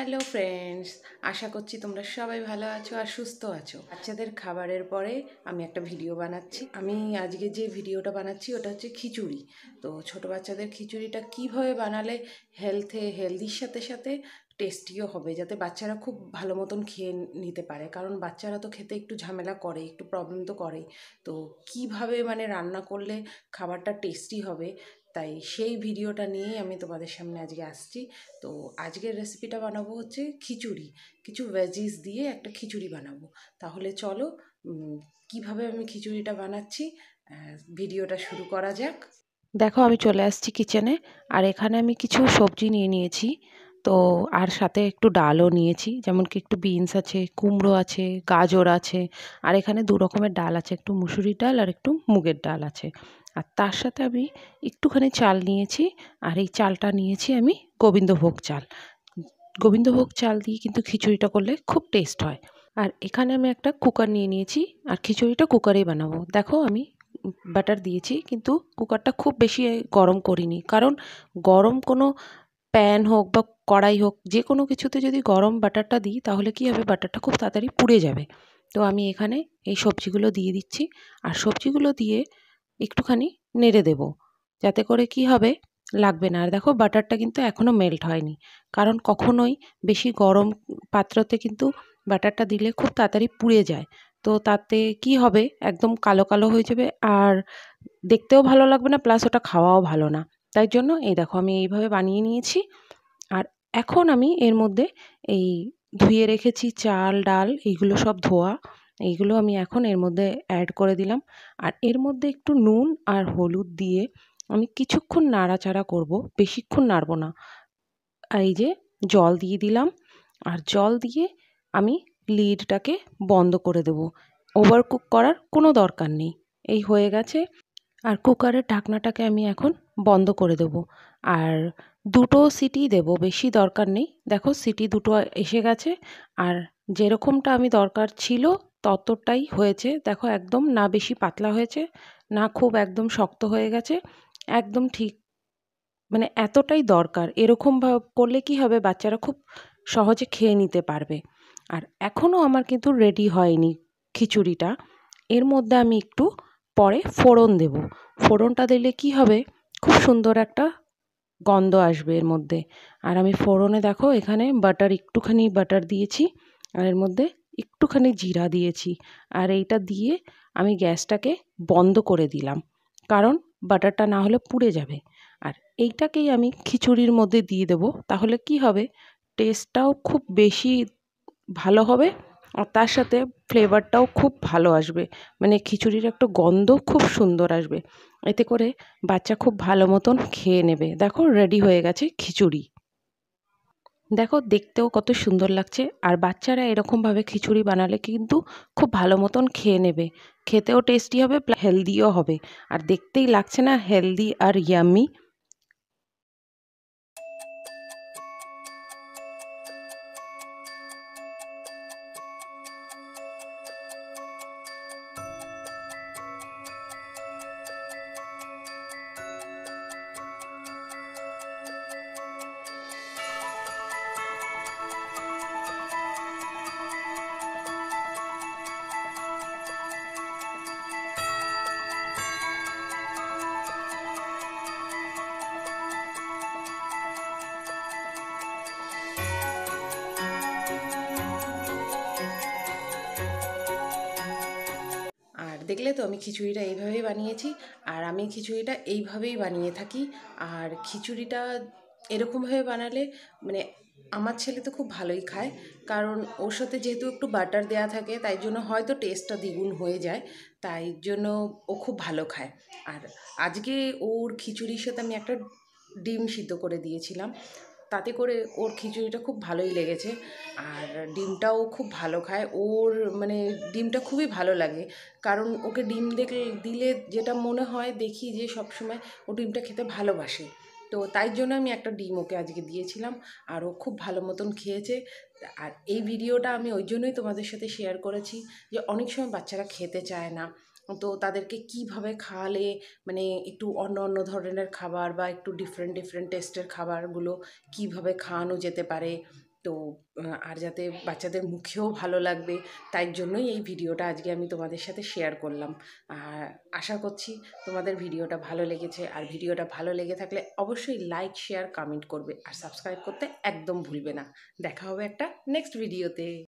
hello friends আশা করছি তোমরা সবাই ভালো আছো আর সুস্থ আছো বাচ্চাদের খাবারের পরে আমি একটা ভিডিও বানাচ্ছি আমি আজকে যে ভিডিওটা বানাচ্ছি ওটা হচ্ছে খিচুড়ি তো ছোট বাচ্চাদের খিচুড়িটা কীভাবে বানালে হেলথে হেলদির সাথে সাথে টেস্টিও হবে যাতে বাচ্চারা খুব ভালো মতন খেয়ে নিতে পারে কারণ বাচ্চারা তো খেতে একটু ঝামেলা করে একটু প্রবলেম তো করে তো কিভাবে মানে রান্না করলে খাবারটা টেস্টি হবে তাই সেই ভিডিওটা নিয়েই আমি তোমাদের সামনে আজকে আসছি তো আজকের রেসিপিটা বানাবো হচ্ছে খিচুড়ি কিছু ভেজিস দিয়ে একটা খিচুড়ি বানাবো তাহলে চলো কিভাবে আমি খিচুড়িটা বানাচ্ছি ভিডিওটা শুরু করা যাক দেখো আমি চলে আসছি কিচেনে আর এখানে আমি কিছু সবজি নিয়ে নিয়েছি তো আর সাথে একটু ডালও নিয়েছি যেমন কি একটু বিনস আছে কুমড়ো আছে গাজর আছে আর এখানে দু রকমের ডাল আছে একটু মুসুরির ডাল আর একটু মুগের ডাল আছে আর তার সাথে আমি একটুখানি চাল নিয়েছি আর এই চালটা নিয়েছি আমি গোবিন্দভোগ চাল গোবিন্দভোগ চাল দিয়ে কিন্তু খিচুড়িটা করলে খুব টেস্ট হয় আর এখানে আমি একটা কুকার নিয়ে নিয়েছি আর খিচুড়িটা কুকারেই বানাবো দেখো আমি ব্যাটার দিয়েছি কিন্তু কুকারটা খুব বেশি গরম করিনি কারণ গরম কোনো প্যান হোক বা কড়াই হোক যে কোনো কিছুতে যদি গরম বাটারটা দিই তাহলে কি হবে বাটারটা খুব তাড়াতাড়ি পুড়ে যাবে তো আমি এখানে এই সবজিগুলো দিয়ে দিচ্ছি আর সবজিগুলো দিয়ে একটুখানি নেড়ে দেব যাতে করে কি হবে লাগবে না আর দেখো বাটারটা কিন্তু এখনও মেল্ট হয়নি কারণ কখনোই বেশি গরম পাত্রতে কিন্তু বাটারটা দিলে খুব তাড়াতাড়ি পুড়ে যায় তো তাতে কি হবে একদম কালো কালো হয়ে যাবে আর দেখতেও ভালো লাগবে না প্লাস ওটা খাওয়াও ভালো না তাই জন্য এই দেখো আমি এইভাবে বানিয়ে নিয়েছি আর এখন আমি এর মধ্যে এই ধুয়ে রেখেছি চাল ডাল এইগুলো সব ধোয়া এইগুলো আমি এখন এর মধ্যে অ্যাড করে দিলাম আর এর মধ্যে একটু নুন আর হলুদ দিয়ে আমি কিছুক্ষণ নাড়াচাড়া করব বেশিক্ষণ নাড়ব না এই যে জল দিয়ে দিলাম আর জল দিয়ে আমি লিডটাকে বন্ধ করে দেব ওভার কুক করার কোনো দরকার নেই এই হয়ে গেছে আর কুকারের ঢাকনাটাকে আমি এখন বন্ধ করে দেব আর দুটো সিটি দেব বেশি দরকার নেই দেখো সিটি দুটো এসে গেছে আর যেরকমটা আমি দরকার ছিল ততটাই হয়েছে দেখো একদম না বেশি পাতলা হয়েছে না খুব একদম শক্ত হয়ে গেছে একদম ঠিক মানে এতটাই দরকার এরকম করলে কি হবে বাচ্চারা খুব সহজে খেয়ে নিতে পারবে আর এখনও আমার কিন্তু রেডি হয়নি খিচুড়িটা এর মধ্যে আমি একটু পরে ফোড়ন দেব ফোড়নটা দিলে কি হবে খুব সুন্দর একটা গন্ধ আসবে এর মধ্যে আর আমি ফোড়নে দেখো এখানে বাটার একটুখানি বাটার দিয়েছি আর এর মধ্যে একটুখানি জিরা দিয়েছি আর এইটা দিয়ে আমি গ্যাসটাকে বন্ধ করে দিলাম কারণ বাটারটা না হলে পুড়ে যাবে আর এইটাকেই আমি খিচুড়ির মধ্যে দিয়ে দেব তাহলে কি হবে টেস্টটাও খুব বেশি ভালো হবে আর তার সাথে ফ্লেভারটাও খুব ভালো আসবে মানে খিচুড়ির একটা গন্ধ খুব সুন্দর আসবে এতে করে বাচ্চা খুব ভালো মতন খেয়ে নেবে দেখো রেডি হয়ে গেছে খিচুড়ি দেখো দেখতেও কত সুন্দর লাগছে আর বাচ্চারা এরকমভাবে খিচুড়ি বানালে কিন্তু খুব ভালো মতন খেয়ে নেবে খেতেও টেস্টি হবে হেলদিও হবে আর দেখতেই লাগছে না হেলদি আর ইয়াম্মি দেখলে তো আমি খিচুড়িটা এইভাবেই বানিয়েছি আর আমি খিচুড়িটা এইভাবেই বানিয়ে থাকি আর খিচুড়িটা এরকমভাবে বানালে মানে আমার ছেলে তো খুব ভালোই খায় কারণ ওর সাথে যেহেতু একটু বাটার দেয়া থাকে তাই জন্য হয়তো টেস্টটা দ্বিগুণ হয়ে যায় তাই জন্য ও খুব ভালো খায় আর আজকে ওর খিচুড়ির সাথে আমি একটা ডিম সিদ্ধ করে দিয়েছিলাম তাতে করে ওর খিচুড়িটা খুব ভালোই লেগেছে আর ডিমটাও খুব ভালো খায় ওর মানে ডিমটা খুবই ভালো লাগে কারণ ওকে ডিম দেখলে দিলে যেটা মনে হয় দেখি যে সব সময় ও ডিমটা খেতে ভালোবাসে তো তাই জন্য আমি একটা ডিম ওকে আজকে দিয়েছিলাম আর ও খুব ভালো মতন খেয়েছে আর এই ভিডিওটা আমি ওই জন্যই তোমাদের সাথে শেয়ার করেছি যে অনেক সময় বাচ্চারা খেতে চায় না তো তাদেরকে কিভাবে খাওয়ালে মানে একটু অন্য অন্য ধরনের খাবার বা একটু ডিফারেন্ট ডিফারেন্ট টেস্টের খাবারগুলো কিভাবে খাওয়ানো যেতে পারে তো আর যাতে বাচ্চাদের মুখেও ভালো লাগবে তাই জন্যই এই ভিডিওটা আজকে আমি তোমাদের সাথে শেয়ার করলাম আর আশা করছি তোমাদের ভিডিওটা ভালো লেগেছে আর ভিডিওটা ভালো লেগে থাকলে অবশ্যই লাইক শেয়ার কমেন্ট করবে আর সাবস্ক্রাইব করতে একদম ভুলবে না দেখা হবে একটা নেক্সট ভিডিওতে